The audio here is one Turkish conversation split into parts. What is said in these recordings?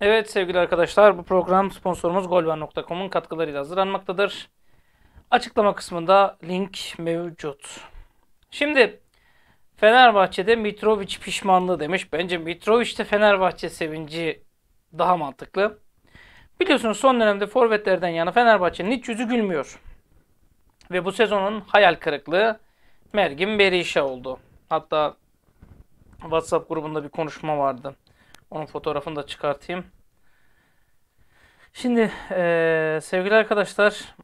Evet sevgili arkadaşlar bu program sponsorumuz golvan.com'un katkılarıyla hazırlanmaktadır. Açıklama kısmında link mevcut. Şimdi Fenerbahçe'de Mitrovic pişmanlığı demiş. Bence Mitrovic'te Fenerbahçe sevinci daha mantıklı. Biliyorsunuz son dönemde forvetlerden yana Fenerbahçe'nin hiç yüzü gülmüyor. Ve bu sezonun hayal kırıklığı Mergin Berişa oldu. Hatta WhatsApp grubunda bir konuşma vardı. Onun fotoğrafını da çıkartayım. Şimdi e, sevgili arkadaşlar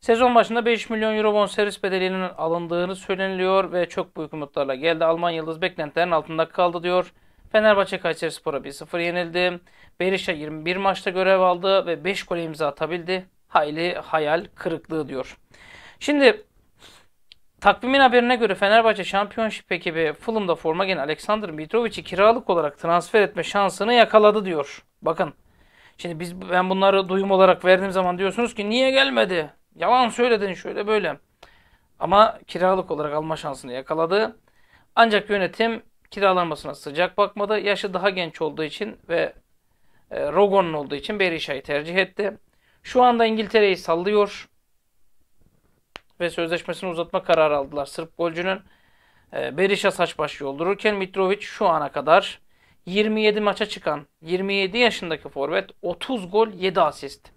sezon başında 5 milyon euro bonservis bedelinin alındığını söyleniliyor ve çok büyük umutlarla geldi. Alman Yıldız beklentilerin altında kaldı diyor. Fenerbahçe Kayseri Spor'a 1-0 yenildi. Berisha 21 maçta görev aldı ve 5 gole imza atabildi. Hayli hayal kırıklığı diyor. Şimdi Takvimin haberine göre Fenerbahçe Şampiyonşip ekibi Fulham'da forma giyen Alexander Mitrovic'i kiralık olarak transfer etme şansını yakaladı diyor. Bakın. Şimdi biz ben bunları duyum olarak verdiğim zaman diyorsunuz ki niye gelmedi? Yalan söyledin şöyle böyle. Ama kiralık olarak alma şansını yakaladı. Ancak yönetim kiralanmasına sıcak bakmadı. Yaşı daha genç olduğu için ve e, Rogon'un olduğu için Berisha'yı tercih etti. Şu anda İngiltere'yi sallıyor ve sözleşmesini uzatma kararı aldılar. Sırp golcünün e, Berisha Saçbaş yoldururken Mitrovic şu ana kadar 27 maça çıkan 27 yaşındaki forvet 30 gol 7 asist.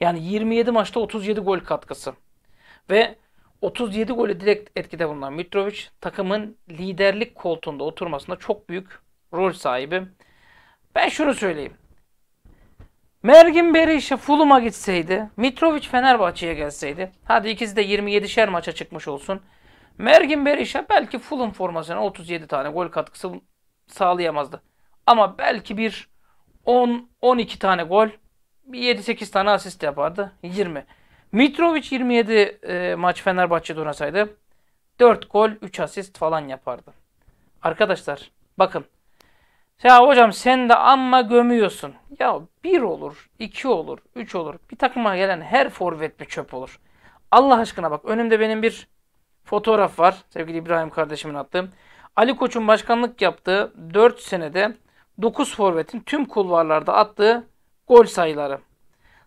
Yani 27 maçta 37 gol katkısı. Ve 37 golü direkt etkide bulunan Mitrovic takımın liderlik koltuğunda oturmasında çok büyük rol sahibi. Ben şunu söyleyeyim. Mergin Berişe Fulham'a gitseydi, Mitrovic Fenerbahçe'ye gelseydi, hadi ikisi de 27'şer maça çıkmış olsun. Mergin Berişe belki Fulham formasına 37 tane gol katkısı sağlayamazdı. Ama belki bir 10-12 tane gol, 7-8 tane asist yapardı. 20. Mitrovic 27 e, maç Fenerbahçe'de oynasaydı 4 gol, 3 asist falan yapardı. Arkadaşlar bakın ya hocam sen de amma gömüyorsun. Ya bir olur, iki olur, üç olur. Bir takıma gelen her forvet bir çöp olur. Allah aşkına bak önümde benim bir fotoğraf var. Sevgili İbrahim kardeşimin attığım. Ali Koç'un başkanlık yaptığı 4 senede 9 forvetin tüm kulvarlarda attığı gol sayıları.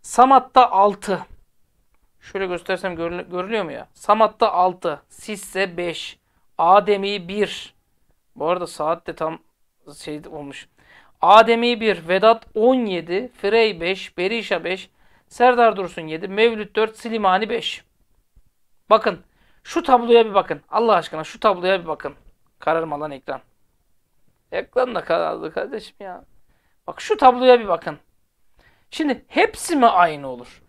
Samat'ta 6. Şöyle göstersem görül görülüyor mu ya? Samat'ta 6, Sisse 5, Ademi 1. Bu arada saat de tam şey olmuş. Ademi 1, Vedat 17, Frey 5, Berişa 5, Serdar Dursun 7, Mevlüt 4, Silimani 5. Bakın şu tabloya bir bakın. Allah aşkına şu tabloya bir bakın. Kararma lan ekran. Ekran da karardı kardeşim ya. Bak şu tabloya bir bakın. Şimdi hepsi mi aynı olur?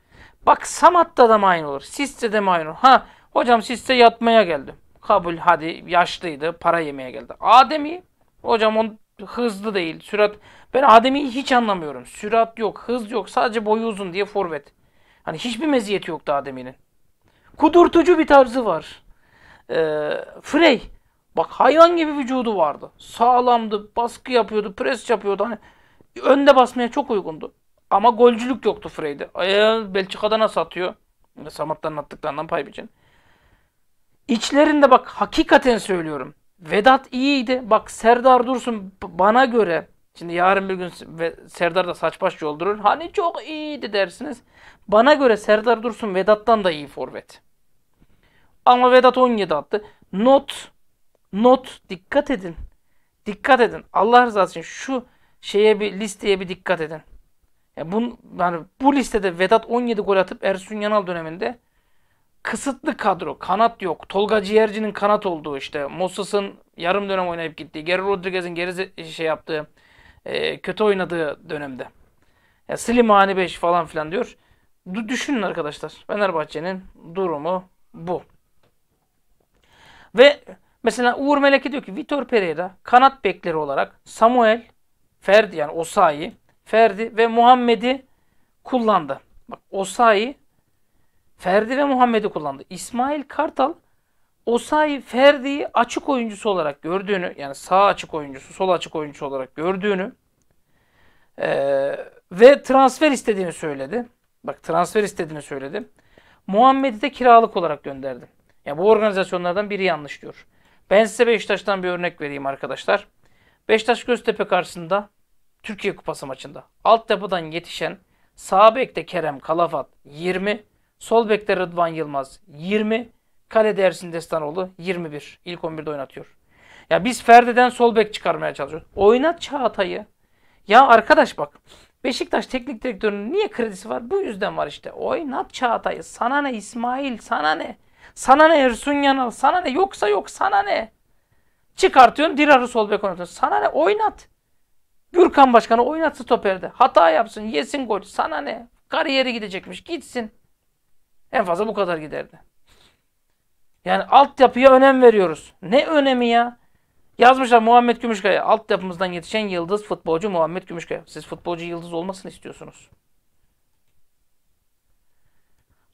Bak Samat'ta da mı aynı olur? Siste de mi aynı olur? Ha hocam Siste yatmaya geldi. Kabul hadi yaşlıydı para yemeye geldi. Ademi hocam onu hızlı değil. Sürat ben Adem'i hiç anlamıyorum. Sürat yok, hız yok. Sadece boyu uzun diye forvet. Hani hiçbir meziyeti yoktu Adem'inin. Kudurtucu bir tarzı var. Ee, Frey bak hayvan gibi vücudu vardı. Sağlamdı, baskı yapıyordu, pres yapıyordu. Hani önde basmaya çok uygundu. Ama golcülük yoktu Frey'de. Ee, Belçika'da nasıl atıyor? Samat'tan attıklarından pay biçin. İçlerinde bak hakikaten söylüyorum. Vedat iyiydi. Bak Serdar Dursun bana göre şimdi yarın bir gün Serdar da saç baş yoldurur. Hani çok iyiydi dersiniz. Bana göre Serdar Dursun Vedat'tan da iyi forvet. Ama Vedat 17 attı. Not not dikkat edin. Dikkat edin. Allah razı olsun. şu şeye bir listeye bir dikkat edin. Ya yani bu, yani bu listede Vedat 17 gol atıp Ersun Yanal döneminde kısıtlı kadro. Kanat yok. Tolga Ciğerci'nin kanat olduğu işte. Moses'ın yarım dönem oynayıp gittiği. Geri Rodriguez'in geri şey yaptığı. E, kötü oynadığı dönemde. Ya Slimani 5 falan filan diyor. D- düşünün arkadaşlar. Fenerbahçe'nin durumu bu. Ve mesela Uğur Meleke diyor ki Vitor Pereira kanat bekleri olarak Samuel, Ferdi yani Osayi, Ferdi ve Muhammed'i kullandı. Bak Osayi Ferdi ve Muhammed'i kullandı. İsmail Kartal Osayi Ferdi'yi açık oyuncusu olarak gördüğünü yani sağ açık oyuncusu, sol açık oyuncusu olarak gördüğünü e, ve transfer istediğini söyledi. Bak transfer istediğini söyledi. Muhammed'i de kiralık olarak gönderdi. Yani bu organizasyonlardan biri yanlış diyor. Ben size Beşiktaş'tan bir örnek vereyim arkadaşlar. Beşiktaş Göztepe karşısında Türkiye Kupası maçında alt yapıdan yetişen sağ bekte Kerem Kalafat 20, Sol bekte Rıdvan Yılmaz 20. Kale Dersin Destanoğlu 21. İlk 11'de oynatıyor. Ya biz Ferdi'den sol bek çıkarmaya çalışıyoruz. Oynat Çağatay'ı. Ya arkadaş bak. Beşiktaş teknik direktörünün niye kredisi var? Bu yüzden var işte. Oynat Çağatay'ı. Sana ne İsmail? Sana ne? Sana ne Ersun Yanal? Sana ne? Yoksa yok. Sana ne? Çıkartıyorsun Dirar'ı sol bek oynatıyorsun. Sana ne? Oynat. Gürkan Başkanı oynat stoperde. Hata yapsın. Yesin gol. Sana ne? Kariyeri gidecekmiş. Gitsin. En fazla bu kadar giderdi. Yani altyapıya önem veriyoruz. Ne önemi ya? Yazmışlar Muhammed Gümüşkaya. Altyapımızdan yetişen yıldız futbolcu Muhammed Gümüşkaya. Siz futbolcu yıldız olmasını istiyorsunuz.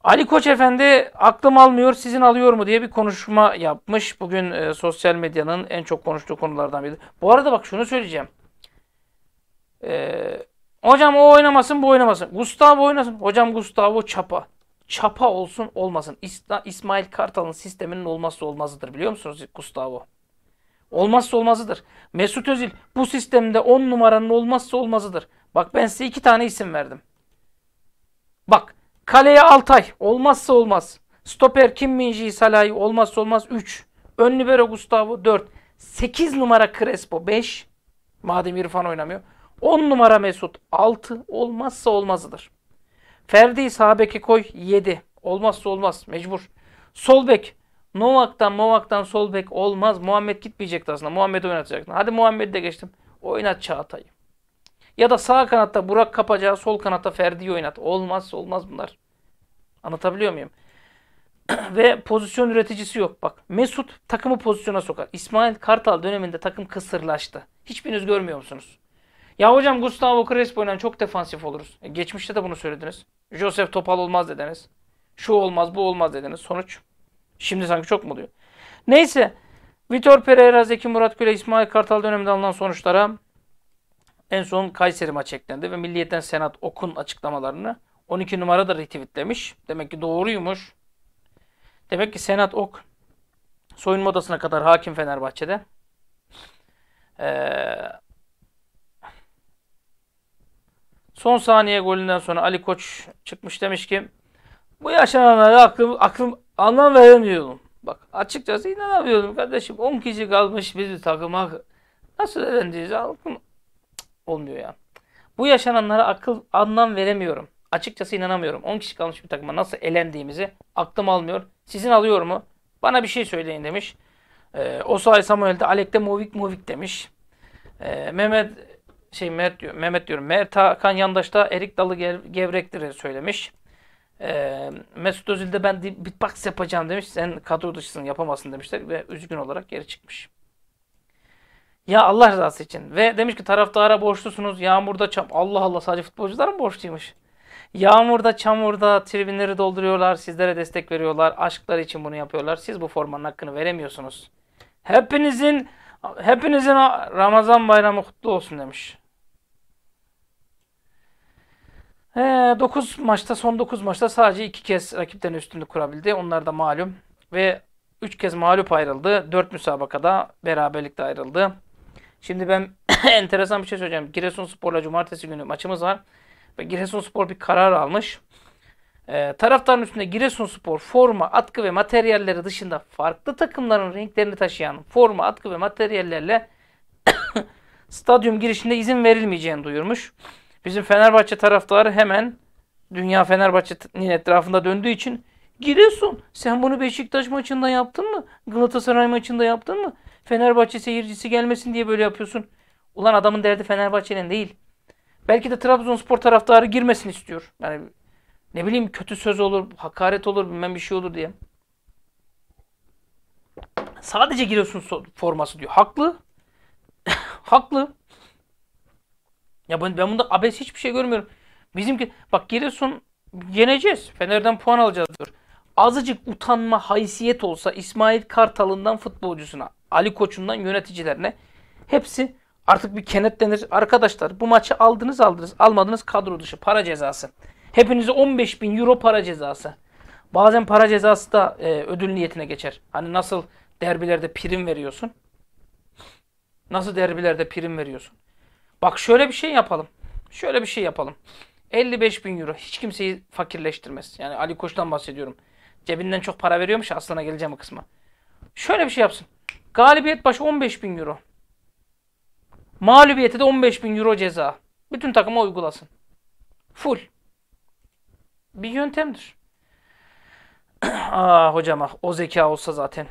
Ali Koç Efendi aklım almıyor sizin alıyor mu diye bir konuşma yapmış. Bugün e, sosyal medyanın en çok konuştuğu konulardan biri. Bu arada bak şunu söyleyeceğim. E, hocam o oynamasın bu oynamasın. Gustavo oynasın. Hocam Gustavo Çapa çapa olsun olmasın. İsmail Kartal'ın sisteminin olmazsa olmazıdır biliyor musunuz Gustavo? Olmazsa olmazıdır. Mesut Özil bu sistemde 10 numaranın olmazsa olmazıdır. Bak ben size iki tane isim verdim. Bak kaleye Altay olmazsa olmaz. Stoper Kim Minji Salah'ı olmazsa olmaz 3. Ön libero Gustavo 4. 8 numara Crespo 5. Madem İrfan oynamıyor. 10 numara Mesut 6 olmazsa olmazıdır. Ferdi sağ beke koy 7. Olmazsa olmaz mecbur. Sol bek Novak'tan Novak'tan sol bek olmaz. Muhammed gitmeyecekti aslında. Muhammed oynatacaktın. Hadi Muhammed'i de geçtim. Oynat Çağatay'ı. Ya da sağ kanatta Burak kapacağı sol kanatta Ferdi'yi oynat. Olmazsa olmaz bunlar. Anlatabiliyor muyum? Ve pozisyon üreticisi yok. Bak Mesut takımı pozisyona sokar. İsmail Kartal döneminde takım kısırlaştı. Hiçbiriniz görmüyor musunuz? Ya hocam Gustavo Crespo ile çok defansif oluruz. E, geçmişte de bunu söylediniz. Joseph Topal olmaz dediniz. Şu olmaz bu olmaz dediniz. Sonuç şimdi sanki çok mu oluyor? Neyse. Vitor Pereira, Zeki Murat Güle, İsmail Kartal döneminde alınan sonuçlara en son Kayseri maçı eklendi ve Milliyet'ten Senat Okun açıklamalarını 12 numara da retweetlemiş. Demek ki doğruymuş. Demek ki Senat Ok soyunma odasına kadar hakim Fenerbahçe'de. Ee, Son saniye golünden sonra Ali Koç çıkmış demiş ki bu yaşananlara aklım, aklım anlam veremiyorum. Bak açıkçası inanamıyorum kardeşim. 10 kişi kalmış bir takıma nasıl elendiyiz aklım olmuyor ya. Bu yaşananlara akıl anlam veremiyorum. Açıkçası inanamıyorum. 10 kişi kalmış bir takıma nasıl elendiğimizi aklım almıyor. Sizin alıyor mu? Bana bir şey söyleyin demiş. Ee, Osay Samuel'de Alek'te Movik Movik demiş. Ee, Mehmet şey Mert diyor, Mehmet diyorum. Mert Hakan Yandaş da erik dalı gevrektir söylemiş. E, Mesut Özil de ben beatbox yapacağım demiş. Sen kadro dışısın yapamazsın demişler ve üzgün olarak geri çıkmış. Ya Allah rızası için. Ve demiş ki taraftara borçlusunuz. Yağmurda çam. Allah Allah sadece futbolcular mı borçluymuş? Yağmurda, çamurda tribünleri dolduruyorlar. Sizlere destek veriyorlar. Aşkları için bunu yapıyorlar. Siz bu formanın hakkını veremiyorsunuz. Hepinizin Hepinizin Ramazan bayramı kutlu olsun demiş. E, 9 maçta son 9 maçta sadece 2 kez rakipten üstünlük kurabildi. Onlar da malum. Ve 3 kez mağlup ayrıldı. 4 müsabakada beraberlikte ayrıldı. Şimdi ben enteresan bir şey söyleyeceğim. Giresun Giresunspor'la cumartesi günü maçımız var. Ve Spor bir karar almış e, taraftarın üstünde Giresunspor forma, atkı ve materyalleri dışında farklı takımların renklerini taşıyan forma, atkı ve materyallerle stadyum girişinde izin verilmeyeceğini duyurmuş. Bizim Fenerbahçe taraftarı hemen dünya Fenerbahçe'nin etrafında döndüğü için Giresun sen bunu Beşiktaş maçında yaptın mı? Galatasaray maçında yaptın mı? Fenerbahçe seyircisi gelmesin diye böyle yapıyorsun. Ulan adamın derdi Fenerbahçe'nin değil. Belki de Trabzonspor taraftarı girmesin istiyor. Yani ne bileyim kötü söz olur, hakaret olur, bilmem bir şey olur diye. Sadece giriyorsun forması diyor. Haklı. Haklı. Ya ben, ben bunda abes hiçbir şey görmüyorum. Bizimki bak Giresun yeneceğiz. Fener'den puan alacağız diyor. Azıcık utanma, haysiyet olsa İsmail Kartal'ından futbolcusuna, Ali Koç'undan yöneticilerine hepsi artık bir kenetlenir. Arkadaşlar bu maçı aldınız aldınız, almadınız kadro dışı, para cezası. Hepinize 15 bin euro para cezası. Bazen para cezası da e, ödül niyetine geçer. Hani nasıl derbilerde prim veriyorsun? Nasıl derbilerde prim veriyorsun? Bak şöyle bir şey yapalım. Şöyle bir şey yapalım. 55 bin euro hiç kimseyi fakirleştirmez. Yani Ali Koç'tan bahsediyorum. Cebinden çok para veriyormuş aslına geleceğim o kısma. Şöyle bir şey yapsın. Galibiyet başı 15 bin euro. Mağlubiyete de 15 bin euro ceza. Bütün takıma uygulasın. Full bir yöntemdir. Aa ah hocam ah o zeka olsa zaten.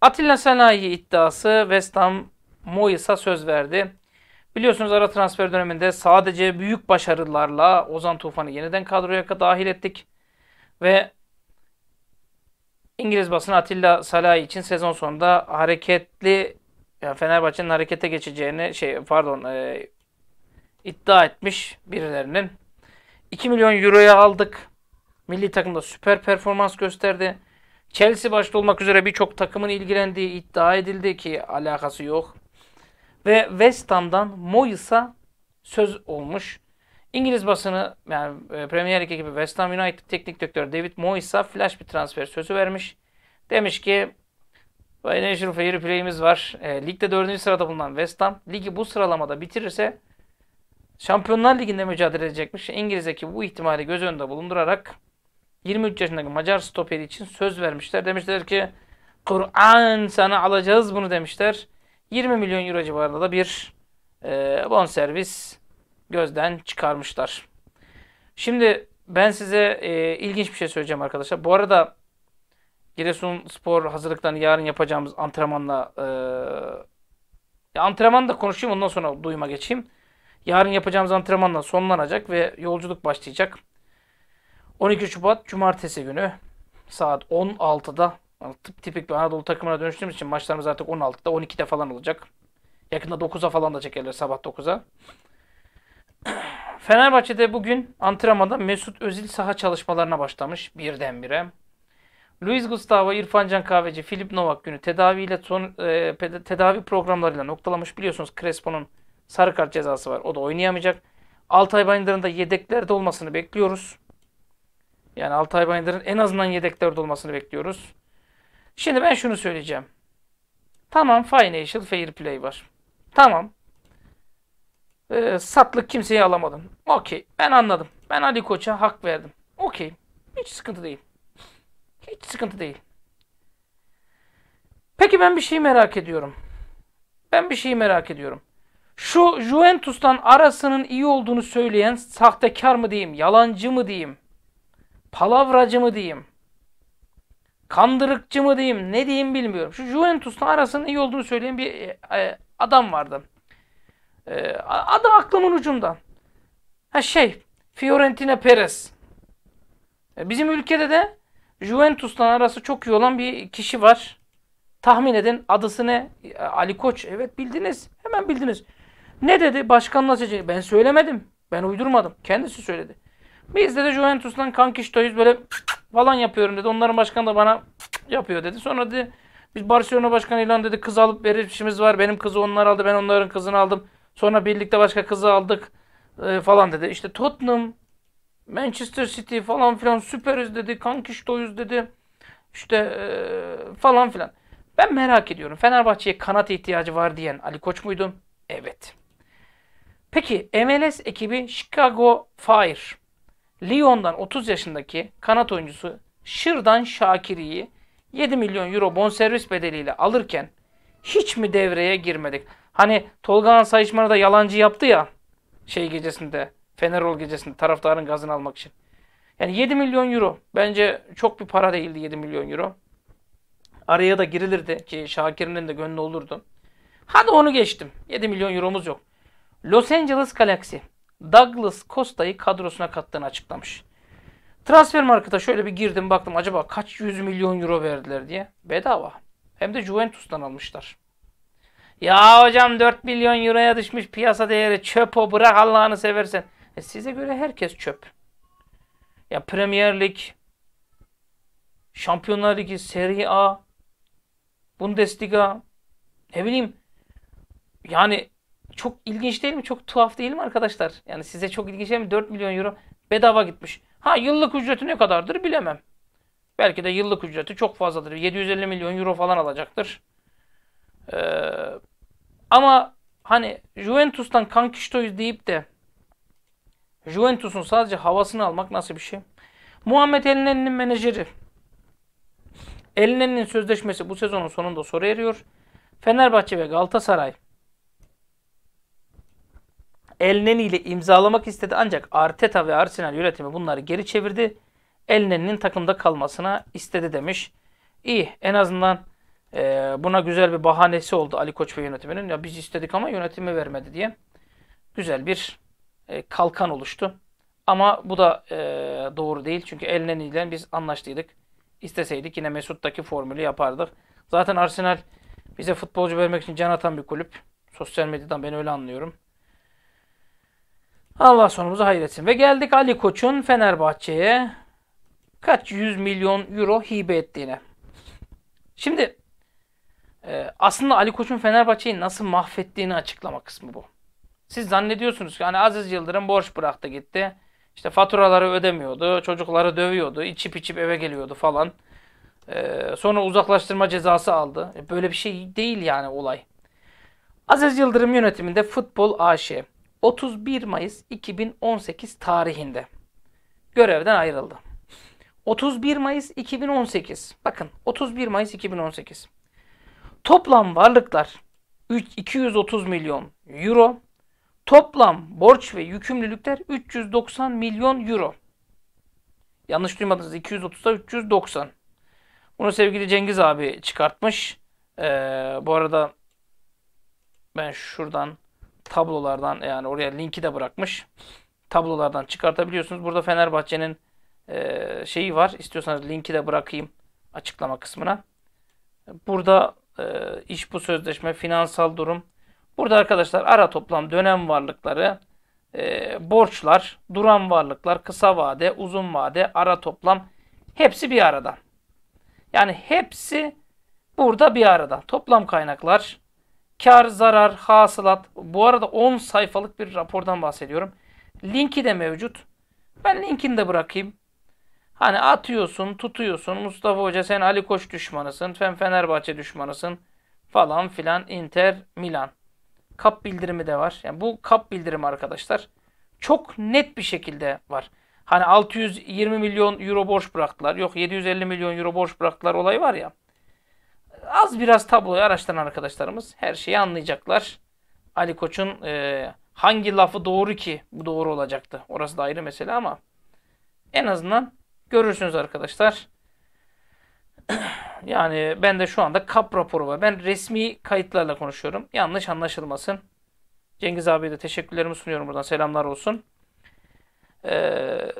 Atilla Sanayi iddiası West Ham Moyes'a söz verdi. Biliyorsunuz ara transfer döneminde sadece büyük başarılarla Ozan Tufan'ı yeniden kadroya dahil ettik. Ve İngiliz basını Atilla Salahi için sezon sonunda hareketli yani Fenerbahçe'nin harekete geçeceğini şey pardon e, iddia etmiş birilerinin. 2 milyon euroya aldık. Milli takımda süper performans gösterdi. Chelsea başta olmak üzere birçok takımın ilgilendiği iddia edildi ki alakası yok. Ve West Ham'dan Moyes'a söz olmuş. İngiliz basını yani e, Premier Lig ekibi West Ham United teknik direktörü David Moyes'a flash bir transfer sözü vermiş. Demiş ki Financial Fair Play'imiz var. E, ligde 4. sırada bulunan West Ham ligi bu sıralamada bitirirse Şampiyonlar Ligi'nde mücadele edecekmiş. İngiliz'deki bu ihtimali göz önünde bulundurarak 23 yaşındaki Macar stoperi için söz vermişler. Demişler ki Kur'an sana alacağız bunu demişler. 20 milyon euro civarında da bir e, bonservis gözden çıkarmışlar. Şimdi ben size e, ilginç bir şey söyleyeceğim arkadaşlar. Bu arada Giresun Spor hazırlıklarını yarın yapacağımız antrenmanla e, antrenman da konuşayım ondan sonra duyuma geçeyim. Yarın yapacağımız antrenmanla sonlanacak ve yolculuk başlayacak. 12 Şubat Cumartesi günü saat 16'da tipik bir Anadolu takımına dönüştüğümüz için maçlarımız artık 16'da 12'de falan olacak. Yakında 9'a falan da çekerler sabah 9'a. Fenerbahçe'de bugün antrenmanda Mesut Özil saha çalışmalarına başlamış birdenbire. Luis Gustavo, İrfan Can Kahveci, Filip Novak günü tedaviyle son, e, tedavi programlarıyla noktalamış. Biliyorsunuz Crespo'nun sarı kart cezası var. O da oynayamayacak. Altay Bayındır'ın da yedeklerde olmasını bekliyoruz. Yani Altay Bayındır'ın en azından yedeklerde olmasını bekliyoruz. Şimdi ben şunu söyleyeceğim. Tamam financial fair play var. Tamam. Ee, satlık kimseyi alamadım. Okey ben anladım. Ben Ali Koç'a hak verdim. Okey. Hiç sıkıntı değil. Hiç sıkıntı değil. Peki ben bir şey merak ediyorum. Ben bir şeyi merak ediyorum. Şu Juventus'tan arasının iyi olduğunu söyleyen sahtekar mı diyeyim, yalancı mı diyeyim, palavracı mı diyeyim, kandırıkçı mı diyeyim, ne diyeyim bilmiyorum. Şu Juventus'tan arasının iyi olduğunu söyleyen bir e, e, adam vardı. E, adı aklımın ucunda. Ha şey, Fiorentina Perez. bizim ülkede de Juventus'tan arası çok iyi olan bir kişi var. Tahmin edin adısı ne? Ali Koç. Evet bildiniz. Hemen bildiniz. Ne dedi? Başkanla seçecek. Ben söylemedim. Ben uydurmadım. Kendisi söyledi. Biz dedi Juventus'tan Kankişto'yuz böyle falan yapıyorum dedi. Onların başkanı da bana yapıyor dedi. Sonra dedi biz Barcelona başkanı ilan dedi kız alıp verişimiz var. Benim kızı onlar aldı. Ben onların kızını aldım. Sonra birlikte başka kızı aldık e, falan dedi. İşte Tottenham, Manchester City falan filan süperiz dedi. Kankişto'yuz dedi. İşte e, falan filan. Ben merak ediyorum. Fenerbahçe'ye kanat ihtiyacı var diyen Ali Koç muydu? Evet. Peki MLS ekibi Chicago Fire, Lyon'dan 30 yaşındaki kanat oyuncusu Şırdan Şakiri'yi 7 milyon euro bonservis bedeliyle alırken hiç mi devreye girmedik? Hani Tolga Ansa da yalancı yaptı ya şey gecesinde, Fenerol gecesinde taraftarın gazını almak için. Yani 7 milyon euro bence çok bir para değildi 7 milyon euro. Araya da girilirdi ki Şakir'in de gönlü olurdu. Hadi onu geçtim. 7 milyon euromuz yok. Los Angeles Galaxy Douglas Costa'yı kadrosuna kattığını açıklamış. Transfer markete şöyle bir girdim baktım acaba kaç yüz milyon euro verdiler diye. Bedava. Hem de Juventus'tan almışlar. Ya hocam 4 milyon euroya düşmüş piyasa değeri çöp o bırak Allah'ını seversen. E size göre herkes çöp. Ya Premier Lig, Şampiyonlar Ligi, Serie A, Bundesliga, ne bileyim yani çok ilginç değil mi? Çok tuhaf değil mi arkadaşlar? Yani size çok ilginç değil mi? 4 milyon euro bedava gitmiş. Ha yıllık ücreti ne kadardır bilemem. Belki de yıllık ücreti çok fazladır. 750 milyon euro falan alacaktır. Ee, ama hani Juventus'tan Kankişto'yuz deyip de Juventus'un sadece havasını almak nasıl bir şey? Muhammed Elneni'nin menajeri. Elneni'nin sözleşmesi bu sezonun sonunda soru eriyor. Fenerbahçe ve Galatasaray Elneni ile imzalamak istedi ancak Arteta ve Arsenal yönetimi bunları geri çevirdi. Elneni'nin takımda kalmasına istedi demiş. İyi en azından e, buna güzel bir bahanesi oldu Ali Koç ve yönetiminin. Ya biz istedik ama yönetimi vermedi diye. Güzel bir e, kalkan oluştu. Ama bu da e, doğru değil. Çünkü Elneni ile biz anlaştıydık. İsteseydik yine Mesut'taki formülü yapardık. Zaten Arsenal bize futbolcu vermek için can atan bir kulüp. Sosyal medyadan ben öyle anlıyorum. Allah sonumuzu hayretsin. Ve geldik Ali Koç'un Fenerbahçe'ye kaç yüz milyon euro hibe ettiğine. Şimdi e, aslında Ali Koç'un Fenerbahçe'yi nasıl mahvettiğini açıklama kısmı bu. Siz zannediyorsunuz ki hani Aziz Yıldırım borç bıraktı gitti. İşte faturaları ödemiyordu, çocukları dövüyordu, içip içip eve geliyordu falan. E, sonra uzaklaştırma cezası aldı. E, böyle bir şey değil yani olay. Aziz Yıldırım yönetiminde Futbol AŞ 31 Mayıs 2018 tarihinde görevden ayrıldı. 31 Mayıs 2018. Bakın 31 Mayıs 2018. Toplam varlıklar 230 milyon euro. Toplam borç ve yükümlülükler 390 milyon euro. Yanlış duymadınız 230'da 390. Bunu sevgili Cengiz abi çıkartmış. Ee, bu arada ben şuradan tablolardan yani oraya linki de bırakmış. Tablolardan çıkartabiliyorsunuz. Burada Fenerbahçe'nin e, şeyi var. İstiyorsanız linki de bırakayım açıklama kısmına. Burada e, iş bu sözleşme, finansal durum. Burada arkadaşlar ara toplam dönem varlıkları, e, borçlar, duran varlıklar, kısa vade, uzun vade, ara toplam hepsi bir arada. Yani hepsi burada bir arada. Toplam kaynaklar Kar, zarar, hasılat. Bu arada 10 sayfalık bir rapordan bahsediyorum. Linki de mevcut. Ben linkini de bırakayım. Hani atıyorsun, tutuyorsun. Mustafa Hoca sen Ali Koç düşmanısın. Sen Fenerbahçe düşmanısın. Falan filan Inter Milan. Kap bildirimi de var. Yani bu kap bildirimi arkadaşlar. Çok net bir şekilde var. Hani 620 milyon euro borç bıraktılar. Yok 750 milyon euro borç bıraktılar olay var ya az biraz tabloyu araştıran arkadaşlarımız her şeyi anlayacaklar. Ali Koç'un e, hangi lafı doğru ki bu doğru olacaktı. Orası da ayrı mesele ama en azından görürsünüz arkadaşlar. yani ben de şu anda kap raporu var. Ben resmi kayıtlarla konuşuyorum. Yanlış anlaşılmasın. Cengiz abiye de teşekkürlerimi sunuyorum buradan. Selamlar olsun. Ee,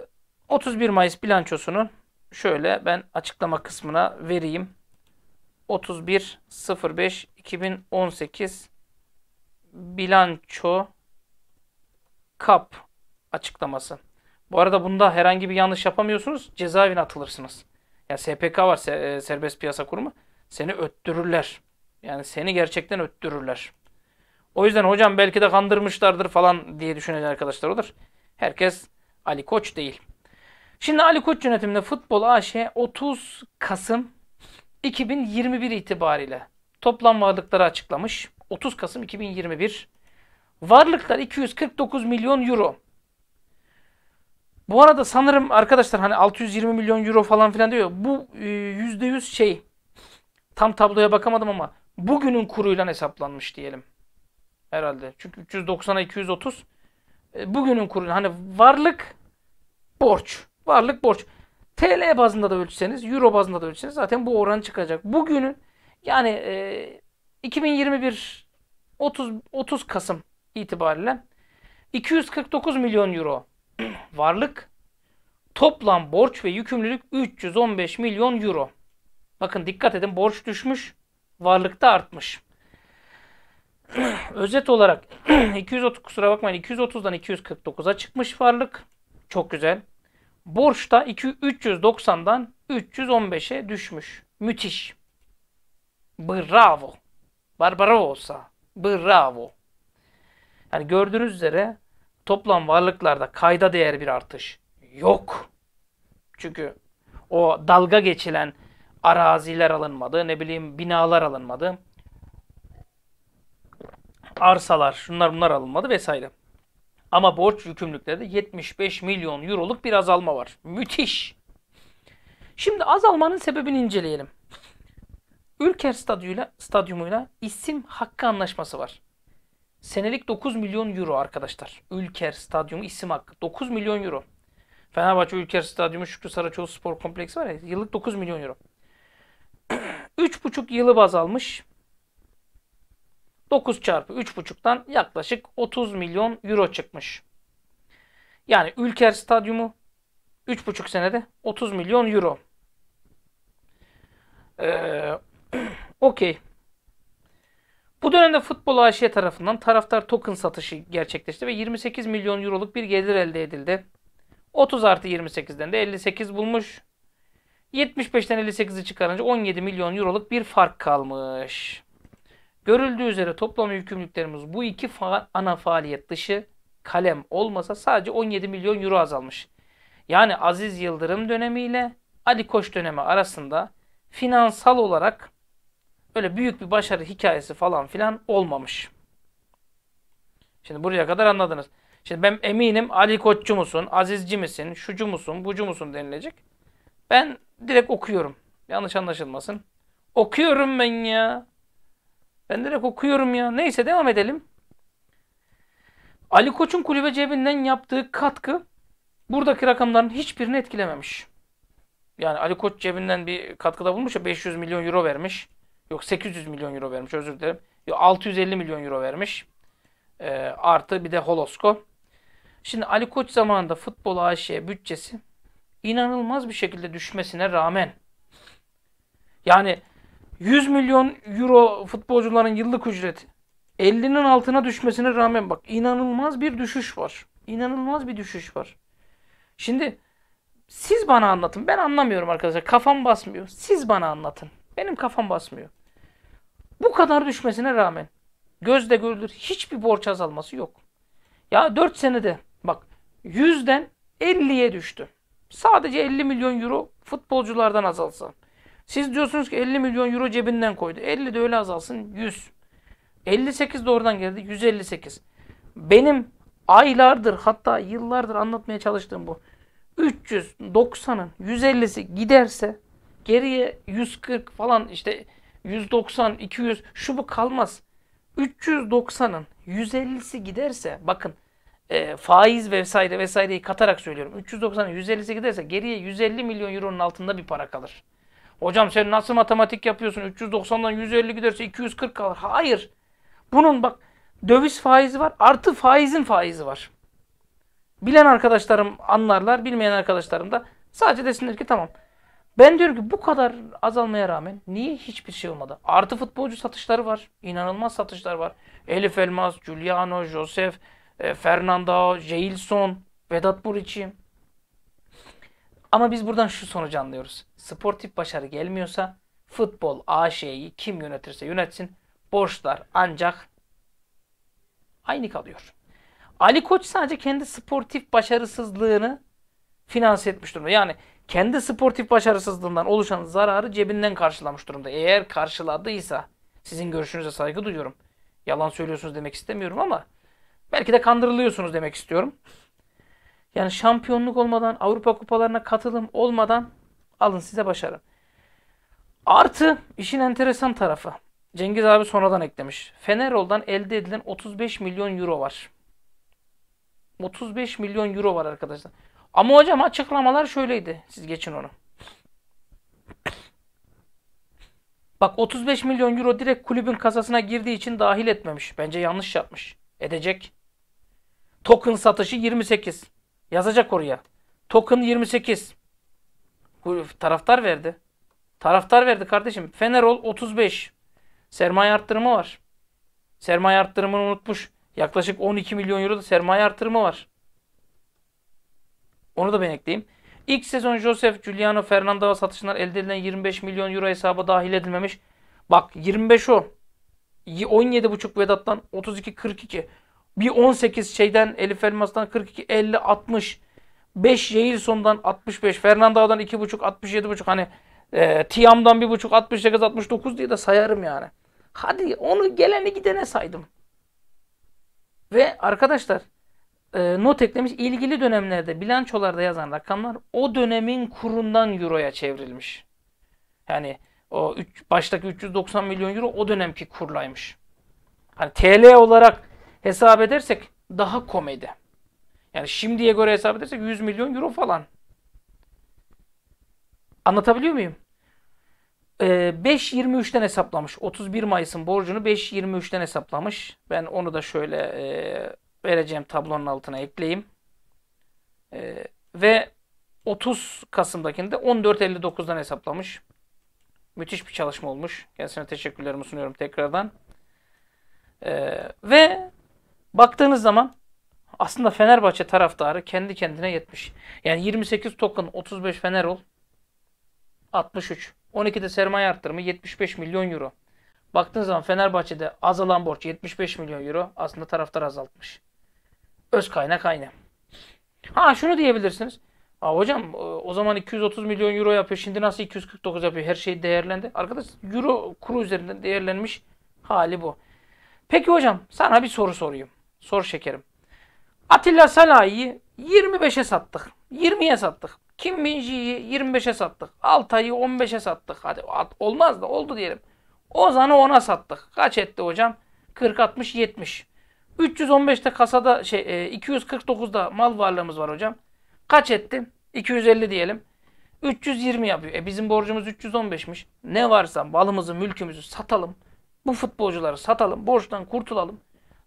31 Mayıs bilançosunu şöyle ben açıklama kısmına vereyim. 31.05.2018 bilanço kap açıklaması. Bu arada bunda herhangi bir yanlış yapamıyorsunuz. Cezaevine atılırsınız. Yani SPK var e, Serbest Piyasa Kurumu. Seni öttürürler. Yani seni gerçekten öttürürler. O yüzden hocam belki de kandırmışlardır falan diye düşünen arkadaşlar olur. Herkes Ali Koç değil. Şimdi Ali Koç yönetiminde Futbol AŞ 30 Kasım 2021 itibariyle toplam varlıkları açıklamış. 30 Kasım 2021. Varlıklar 249 milyon euro. Bu arada sanırım arkadaşlar hani 620 milyon euro falan filan diyor. Bu %100 e, şey tam tabloya bakamadım ama bugünün kuruyla hesaplanmış diyelim. Herhalde. Çünkü 390'a 230 e, bugünün kuruyla hani varlık borç. Varlık borç. TL bazında da ölçseniz, Euro bazında da ölçseniz zaten bu oran çıkacak. Bugünün yani e, 2021 30 30 Kasım itibariyle 249 milyon euro varlık, toplam borç ve yükümlülük 315 milyon euro. Bakın dikkat edin borç düşmüş, varlık da artmış. Özet olarak 230 kusura bakmayın 230'dan 249'a çıkmış varlık. Çok güzel borç da 390'dan 315'e düşmüş. Müthiş. Bravo. Barbarossa. Bravo. Yani gördüğünüz üzere toplam varlıklarda kayda değer bir artış yok. Çünkü o dalga geçilen araziler alınmadı, ne bileyim binalar alınmadı. Arsalar, şunlar bunlar alınmadı vesaire. Ama borç yükümlülükleri de 75 milyon euroluk bir azalma var. Müthiş. Şimdi azalmanın sebebini inceleyelim. Ülker stadyumuyla, stadyumuyla isim hakkı anlaşması var. Senelik 9 milyon euro arkadaşlar. Ülker Stadyumu isim hakkı. 9 milyon euro. Fenerbahçe Ülker Stadyumu Şükrü Saraçoğlu Spor Kompleksi var ya. Yıllık 9 milyon euro. 3,5 yılı baz almış. 9 çarpı 3,5'tan yaklaşık 30 milyon euro çıkmış. Yani Ülker Stadyumu 3,5 senede 30 milyon euro. Ee, Okey. Bu dönemde Futbol AŞ tarafından taraftar token satışı gerçekleşti ve 28 milyon euroluk bir gelir elde edildi. 30 artı 28'den de 58 bulmuş. 75'ten 58'i çıkarınca 17 milyon euroluk bir fark kalmış. Görüldüğü üzere toplam yükümlülüklerimiz bu iki fa ana faaliyet dışı kalem olmasa sadece 17 milyon euro azalmış. Yani Aziz Yıldırım dönemiyle Ali Koç dönemi arasında finansal olarak öyle büyük bir başarı hikayesi falan filan olmamış. Şimdi buraya kadar anladınız. Şimdi ben eminim Ali Koççu musun, Azizci misin, şucu musun, bucu musun denilecek. Ben direkt okuyorum. Yanlış anlaşılmasın. Okuyorum ben ya. Ben direkt okuyorum ya. Neyse devam edelim. Ali Koç'un kulübe cebinden yaptığı katkı buradaki rakamların hiçbirini etkilememiş. Yani Ali Koç cebinden bir katkıda bulmuş ya 500 milyon euro vermiş. Yok 800 milyon euro vermiş özür dilerim. Yok 650 milyon euro vermiş. E, artı bir de Holosko. Şimdi Ali Koç zamanında futbol AŞ bütçesi inanılmaz bir şekilde düşmesine rağmen yani 100 milyon euro futbolcuların yıllık ücreti 50'nin altına düşmesine rağmen bak inanılmaz bir düşüş var. İnanılmaz bir düşüş var. Şimdi siz bana anlatın. Ben anlamıyorum arkadaşlar. Kafam basmıyor. Siz bana anlatın. Benim kafam basmıyor. Bu kadar düşmesine rağmen gözde görülür hiçbir borç azalması yok. Ya 4 senede bak 100'den 50'ye düştü. Sadece 50 milyon euro futbolculardan azalsa. Siz diyorsunuz ki 50 milyon euro cebinden koydu. 50 de öyle azalsın 100. 58 doğrudan geldi 158. Benim aylardır hatta yıllardır anlatmaya çalıştığım bu. 390'ın 150'si giderse geriye 140 falan işte 190, 200 şu bu kalmaz. 390'ın 150'si giderse bakın e, faiz vesaire vesaireyi katarak söylüyorum. 390'ın 150'si giderse geriye 150 milyon euronun altında bir para kalır. Hocam sen nasıl matematik yapıyorsun? 390'dan 150 giderse 240 kalır. Hayır. Bunun bak döviz faizi var. Artı faizin faizi var. Bilen arkadaşlarım anlarlar. Bilmeyen arkadaşlarım da sadece desinler ki tamam. Ben diyorum ki bu kadar azalmaya rağmen niye hiçbir şey olmadı? Artı futbolcu satışları var. İnanılmaz satışlar var. Elif Elmas, Giuliano, Josef, e, Fernando, Jailson, Vedat Muriçi. Ama biz buradan şu sonucu anlıyoruz. Sportif başarı gelmiyorsa futbol AŞ'yi kim yönetirse yönetsin borçlar ancak aynı kalıyor. Ali Koç sadece kendi sportif başarısızlığını finanse etmiş durumda. Yani kendi sportif başarısızlığından oluşan zararı cebinden karşılamış durumda. Eğer karşıladıysa sizin görüşünüze saygı duyuyorum. Yalan söylüyorsunuz demek istemiyorum ama belki de kandırılıyorsunuz demek istiyorum. Yani şampiyonluk olmadan, Avrupa kupalarına katılım olmadan alın size başarı. Artı işin enteresan tarafı. Cengiz abi sonradan eklemiş. Fenerol'dan elde edilen 35 milyon euro var. 35 milyon euro var arkadaşlar. Ama hocam açıklamalar şöyleydi. Siz geçin onu. Bak 35 milyon euro direkt kulübün kasasına girdiği için dahil etmemiş. Bence yanlış yapmış. Edecek. Token satışı 28. Yazacak oraya. Token 28. Taraftar verdi. Taraftar verdi kardeşim. Fenerol 35. Sermaye arttırımı var. Sermaye arttırımını unutmuş. Yaklaşık 12 milyon euro da sermaye arttırımı var. Onu da ben ekleyeyim. İlk sezon Josef Giuliano Fernando'ya satışından elde edilen 25 milyon euro hesaba dahil edilmemiş. Bak 25 o. 17.5 Vedat'tan 32-42. Bir 18 şeyden Elif Elmas'tan 42, 50, 60. 5 Yeilson'dan 65, Fernando'dan 2,5, 67,5 hani e, Tiam'dan 1,5, 68, 69 diye de sayarım yani. Hadi onu geleni gidene saydım. Ve arkadaşlar e, not eklemiş ilgili dönemlerde bilançolarda yazan rakamlar o dönemin kurundan euroya çevrilmiş. Yani o üç, baştaki 390 milyon euro o dönemki kurlaymış. Hani TL olarak hesap edersek daha komedi. Yani şimdiye göre hesap edersek 100 milyon euro falan. Anlatabiliyor muyum? Ee, 5.23'ten hesaplamış. 31 Mayıs'ın borcunu 5.23'ten hesaplamış. Ben onu da şöyle e, vereceğim tablonun altına ekleyeyim. E, ve 30 Kasım'dakini de 14.59'dan hesaplamış. Müthiş bir çalışma olmuş. Kendisine teşekkürlerimi sunuyorum tekrardan. Ee, ve Baktığınız zaman aslında Fenerbahçe taraftarı kendi kendine yetmiş. Yani 28 token 35 Fenerol 63. 12'de sermaye arttırımı 75 milyon euro. Baktığınız zaman Fenerbahçe'de azalan borç 75 milyon euro aslında taraftar azaltmış. Öz kaynak aynı. Ha şunu diyebilirsiniz. Aa, hocam e, o zaman 230 milyon euro yapıyor. Şimdi nasıl 249 yapıyor? Her şey değerlendi. Arkadaş euro kuru üzerinden değerlenmiş hali bu. Peki hocam sana bir soru sorayım. Sor şekerim. Atilla Salahi'yi 25'e sattık. 20'ye sattık. Kim Minji'yi 25'e sattık. Altay'ı 15'e sattık. Hadi olmaz da oldu diyelim. Ozan'ı 10'a sattık. Kaç etti hocam? 40 60 70. 315'te kasada şey 249'da e, mal varlığımız var hocam. Kaç etti? 250 diyelim. 320 yapıyor. E bizim borcumuz 315'miş. Ne varsa malımızı, mülkümüzü satalım. Bu futbolcuları satalım. Borçtan kurtulalım.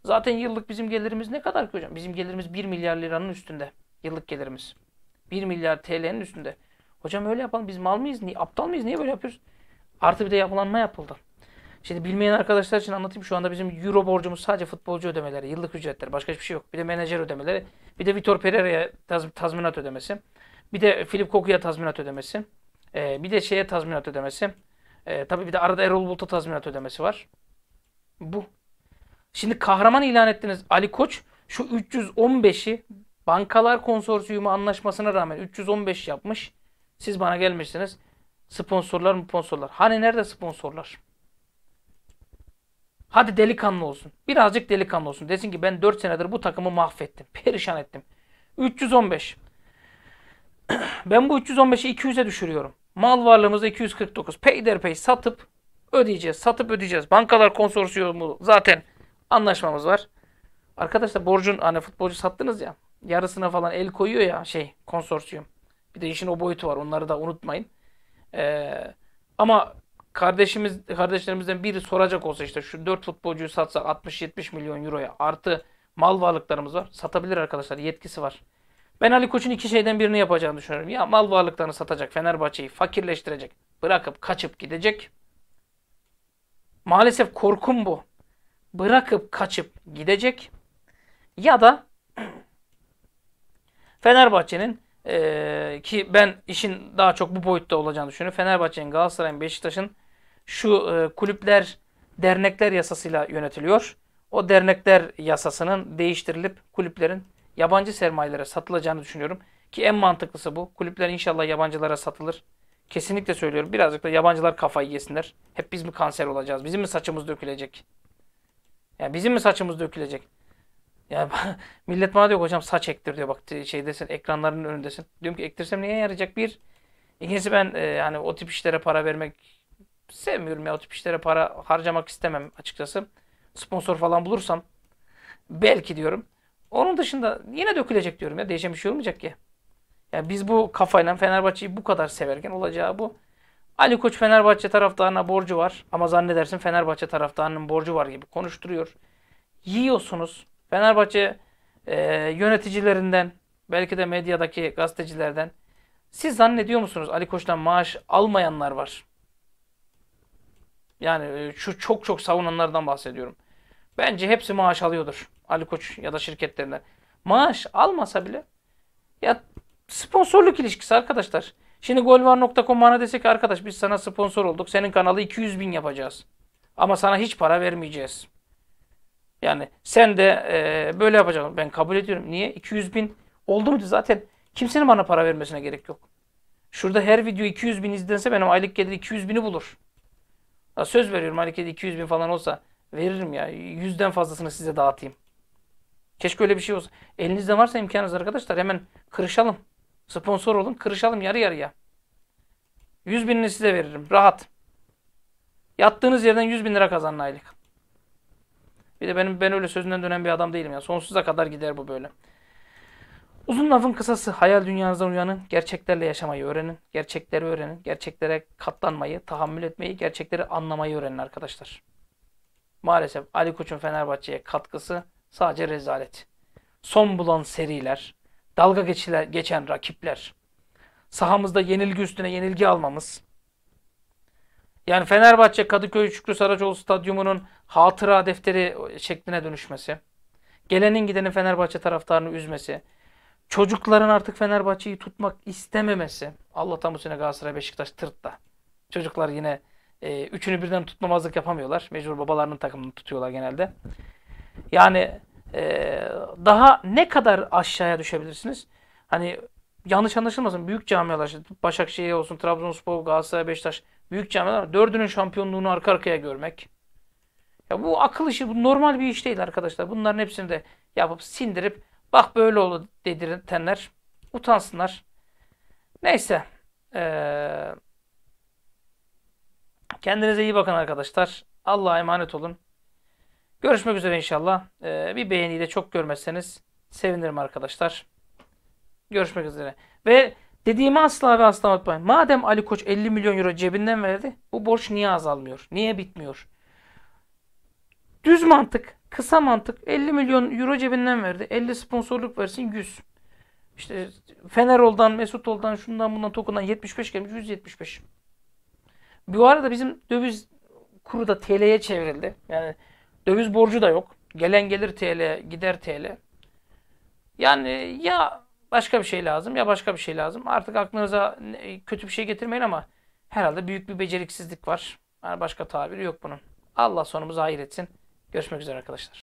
Zaten yıllık bizim gelirimiz ne kadar ki hocam? Bizim gelirimiz 1 milyar liranın üstünde. Yıllık gelirimiz. 1 milyar TL'nin üstünde. Hocam öyle yapalım. Biz mal mıyız? Niye, aptal mıyız? Niye böyle yapıyoruz? Artı bir de yapılanma yapıldı. Şimdi bilmeyen arkadaşlar için anlatayım. Şu anda bizim euro borcumuz sadece futbolcu ödemeleri, yıllık ücretler. Başka hiçbir şey yok. Bir de menajer ödemeleri. Bir de Vitor Pereira'ya taz, tazminat ödemesi. Bir de Filip Koku'ya tazminat ödemesi. Ee, bir de şeye tazminat ödemesi. Ee, tabii bir de arada Erol Bulut'a tazminat ödemesi var. Bu. Şimdi kahraman ilan ettiniz Ali Koç. Şu 315'i Bankalar Konsorsiyumu anlaşmasına rağmen 315 yapmış. Siz bana gelmişsiniz. Sponsorlar mı sponsorlar? Hani nerede sponsorlar? Hadi delikanlı olsun. Birazcık delikanlı olsun. Desin ki ben 4 senedir bu takımı mahvettim. Perişan ettim. 315. ben bu 315'i 200'e düşürüyorum. Mal varlığımızda 249. Peyderpey satıp ödeyeceğiz. Satıp ödeyeceğiz. Bankalar konsorsiyumu zaten anlaşmamız var. Arkadaşlar borcun hani futbolcu sattınız ya yarısına falan el koyuyor ya şey konsorsiyum. Bir de işin o boyutu var onları da unutmayın. Ee, ama kardeşimiz kardeşlerimizden biri soracak olsa işte şu 4 futbolcuyu satsa 60-70 milyon euroya artı mal varlıklarımız var. Satabilir arkadaşlar yetkisi var. Ben Ali Koç'un iki şeyden birini yapacağını düşünüyorum. Ya mal varlıklarını satacak Fenerbahçe'yi fakirleştirecek. Bırakıp kaçıp gidecek. Maalesef korkum bu bırakıp kaçıp gidecek ya da Fenerbahçe'nin e, ki ben işin daha çok bu boyutta olacağını düşünüyorum. Fenerbahçe'nin, Galatasaray'ın, Beşiktaş'ın şu e, kulüpler, dernekler yasasıyla yönetiliyor. O dernekler yasasının değiştirilip kulüplerin yabancı sermayelere satılacağını düşünüyorum. Ki en mantıklısı bu. Kulüpler inşallah yabancılara satılır. Kesinlikle söylüyorum. Birazcık da yabancılar kafayı yesinler. Hep biz mi kanser olacağız? Bizim mi saçımız dökülecek? Ya bizim mi saçımız dökülecek? Ya millet bana diyor hocam saç ektir diyor. Bak şeydesin ekranların önündesin. Diyorum ki ektirsem neye yarayacak? Bir. İkincisi ben e, hani o tip işlere para vermek sevmiyorum ya. O tip işlere para harcamak istemem açıkçası. Sponsor falan bulursam belki diyorum. Onun dışında yine dökülecek diyorum ya. Değişen bir şey olmayacak ki. Ya biz bu kafayla Fenerbahçe'yi bu kadar severken olacağı bu. Ali Koç Fenerbahçe taraftarına borcu var ama zannedersin Fenerbahçe taraftarının borcu var gibi konuşturuyor. Yiyorsunuz. Fenerbahçe e, yöneticilerinden, belki de medyadaki gazetecilerden. Siz zannediyor musunuz Ali Koç'tan maaş almayanlar var? Yani e, şu çok çok savunanlardan bahsediyorum. Bence hepsi maaş alıyordur. Ali Koç ya da şirketlerinden. Maaş almasa bile ya sponsorluk ilişkisi arkadaşlar. Şimdi golvar.com bana dese arkadaş biz sana sponsor olduk. Senin kanalı 200 bin yapacağız. Ama sana hiç para vermeyeceğiz. Yani sen de e, böyle yapacaksın. Ben kabul ediyorum. Niye? 200 bin oldu muydu zaten? Kimsenin bana para vermesine gerek yok. Şurada her video 200 bin izlense benim aylık gelir 200 bini bulur. Ya söz veriyorum aylık gelir 200 bin falan olsa veririm ya. Yüzden fazlasını size dağıtayım. Keşke öyle bir şey olsa. Elinizde varsa imkanınız arkadaşlar hemen kırışalım. Sponsor olun. Kırışalım yarı yarıya. 100 binini size veririm. Rahat. Yattığınız yerden 100 bin lira kazanın aylık. Bir de benim ben öyle sözünden dönen bir adam değilim. ya. sonsuza kadar gider bu böyle. Uzun lafın kısası hayal dünyanızdan uyanın, gerçeklerle yaşamayı öğrenin, gerçekleri öğrenin, gerçeklere katlanmayı, tahammül etmeyi, gerçekleri anlamayı öğrenin arkadaşlar. Maalesef Ali Koç'un Fenerbahçe'ye katkısı sadece rezalet. Son bulan seriler, dalga geçiler, geçen rakipler, sahamızda yenilgi üstüne yenilgi almamız, yani Fenerbahçe Kadıköy Şükrü Saracoğlu Stadyumu'nun hatıra defteri şekline dönüşmesi, gelenin gidenin Fenerbahçe taraftarını üzmesi, çocukların artık Fenerbahçe'yi tutmak istememesi, Allah'tan bu sene Galatasaray Beşiktaş tırtta. Çocuklar yine e, üçünü birden tutmamazlık yapamıyorlar. Mecbur babalarının takımını tutuyorlar genelde. Yani e, daha ne kadar aşağıya düşebilirsiniz? Hani yanlış anlaşılmasın büyük camialar işte Başakşehir olsun, Trabzonspor, Galatasaray, Beşiktaş büyük camialar dördünün şampiyonluğunu arka arkaya görmek. Ya bu akıl işi bu normal bir iş değil arkadaşlar. Bunların hepsini de yapıp sindirip bak böyle oldu dedirtenler utansınlar. Neyse. Ee, kendinize iyi bakın arkadaşlar. Allah'a emanet olun. Görüşmek üzere inşallah. Ee, bir beğeni de çok görmezseniz sevinirim arkadaşlar. Görüşmek üzere. Ve dediğimi asla ve asla unutmayın. Madem Ali Koç 50 milyon euro cebinden verdi bu borç niye azalmıyor? Niye bitmiyor? Düz mantık, kısa mantık 50 milyon euro cebinden verdi. 50 sponsorluk versin 100. İşte Fenerol'dan, Mesutol'dan, şundan bundan Tokun'dan 75 gelmiş 175. Bu arada bizim döviz kuru da TL'ye çevrildi. Yani Döviz borcu da yok. Gelen gelir TL, gider TL. Yani ya başka bir şey lazım ya başka bir şey lazım. Artık aklınıza kötü bir şey getirmeyin ama herhalde büyük bir beceriksizlik var. Yani başka tabiri yok bunun. Allah sonumuzu hayır etsin. Görüşmek üzere arkadaşlar.